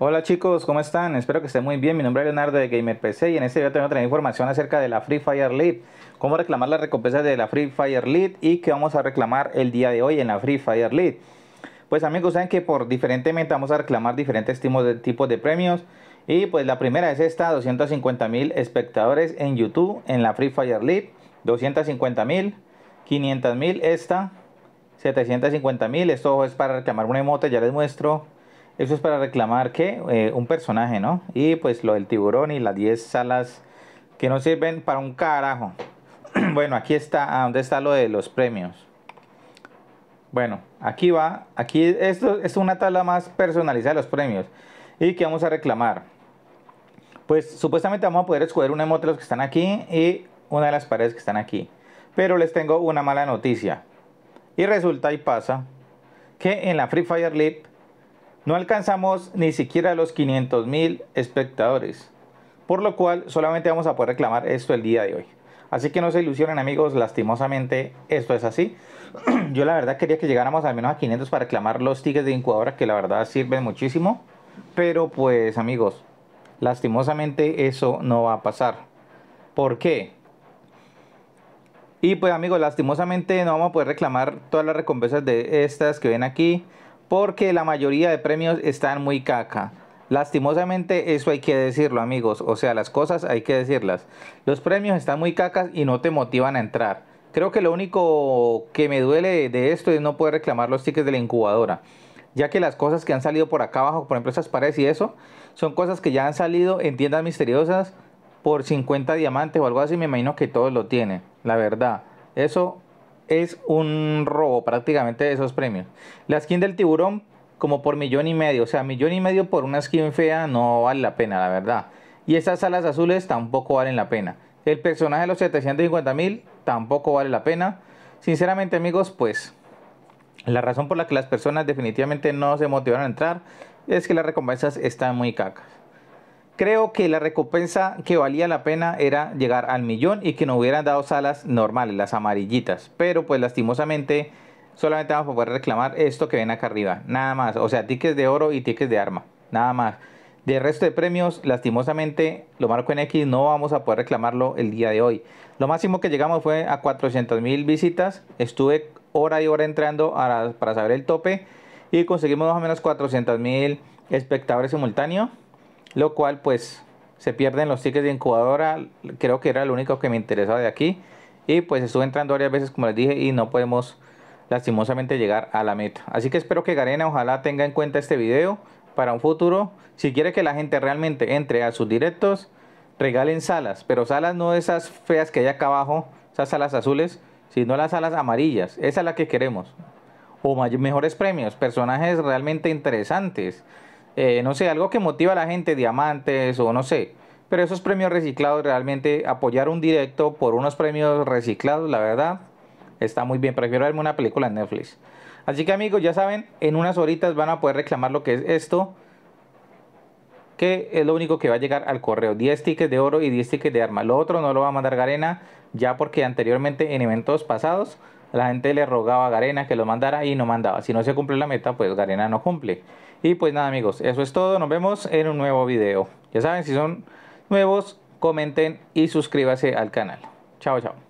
Hola chicos, ¿cómo están? Espero que estén muy bien. Mi nombre es Leonardo de GamerPC y en este video tengo otra información acerca de la Free Fire League. Cómo reclamar las recompensas de la Free Fire League y qué vamos a reclamar el día de hoy en la Free Fire League. Pues amigos, saben que por diferentemente vamos a reclamar diferentes tipos de, premios. Y pues la primera es esta, 250 mil espectadores en YouTube en la Free Fire League. 250 mil, 500 mil esta, 750 mil. Esto es para reclamar un emote, ya les muestro. Eso es para reclamar que eh, un personaje, ¿no? Y pues lo del tiburón y las 10 salas que no sirven para un carajo. bueno, aquí está, ¿a dónde está lo de los premios? Bueno, aquí va, aquí esto es una tabla más personalizada de los premios. ¿Y que vamos a reclamar? Pues supuestamente vamos a poder escoger un emote de los que están aquí y una de las paredes que están aquí. Pero les tengo una mala noticia. Y resulta y pasa que en la Free Fire League no alcanzamos ni siquiera los 500 mil espectadores, por lo cual solamente vamos a poder reclamar esto el día de hoy. Así que no se ilusionen amigos, lastimosamente esto es así. Yo la verdad quería que llegáramos al menos a 500 para reclamar los tigres de incubadora que la verdad sirven muchísimo. Pero pues amigos, lastimosamente eso no va a pasar. ¿Por qué? Y pues amigos, lastimosamente no vamos a poder reclamar todas las recompensas de estas que ven aquí porque la mayoría de premios están muy caca. Lastimosamente eso hay que decirlo amigos, o sea, las cosas hay que decirlas. Los premios están muy cacas y no te motivan a entrar. Creo que lo único que me duele de esto es no poder reclamar los tickets de la incubadora, ya que las cosas que han salido por acá abajo, por ejemplo esas paredes y eso, son cosas que ya han salido en tiendas misteriosas por 50 diamantes o algo así, me imagino que todos lo tienen, la verdad. Eso es un robo prácticamente de esos premios. La skin del tiburón como por millón y medio, o sea, millón y medio por una skin fea no vale la pena, la verdad. Y esas alas azules tampoco valen la pena. El personaje de los 750 mil tampoco vale la pena. Sinceramente amigos, pues la razón por la que las personas definitivamente no se motivaron a entrar es que las recompensas están muy cacas. Creo que la recompensa que valía la pena era llegar al millón y que nos hubieran dado salas normales, las amarillitas. Pero pues lastimosamente solamente vamos a poder reclamar esto que ven acá arriba. Nada más. O sea, tickets de oro y tickets de arma. Nada más. De resto de premios, lastimosamente, lo marco en X, no vamos a poder reclamarlo el día de hoy. Lo máximo que llegamos fue a 400.000 mil visitas. Estuve hora y hora entrando para saber el tope y conseguimos más o menos 400.000 mil espectadores simultáneos lo cual pues se pierden los tickets de incubadora, creo que era lo único que me interesaba de aquí. Y pues estuve entrando varias veces, como les dije, y no podemos lastimosamente llegar a la meta. Así que espero que Garena ojalá tenga en cuenta este video para un futuro. Si quiere que la gente realmente entre a sus directos, regalen salas, pero salas no esas feas que hay acá abajo, esas salas azules, sino las salas amarillas. Esa es la que queremos. O mejores premios, personajes realmente interesantes. Eh, no sé, algo que motiva a la gente, diamantes o no sé. Pero esos premios reciclados, realmente apoyar un directo por unos premios reciclados, la verdad, está muy bien. Prefiero verme una película en Netflix. Así que amigos, ya saben, en unas horitas van a poder reclamar lo que es esto. Que es lo único que va a llegar al correo. 10 tickets de oro y 10 tickets de arma. Lo otro no lo va a mandar Garena. Ya porque anteriormente en eventos pasados la gente le rogaba a Garena que lo mandara y no mandaba. Si no se cumple la meta, pues Garena no cumple. Y pues nada amigos, eso es todo, nos vemos en un nuevo video. Ya saben, si son nuevos, comenten y suscríbase al canal. Chao, chao.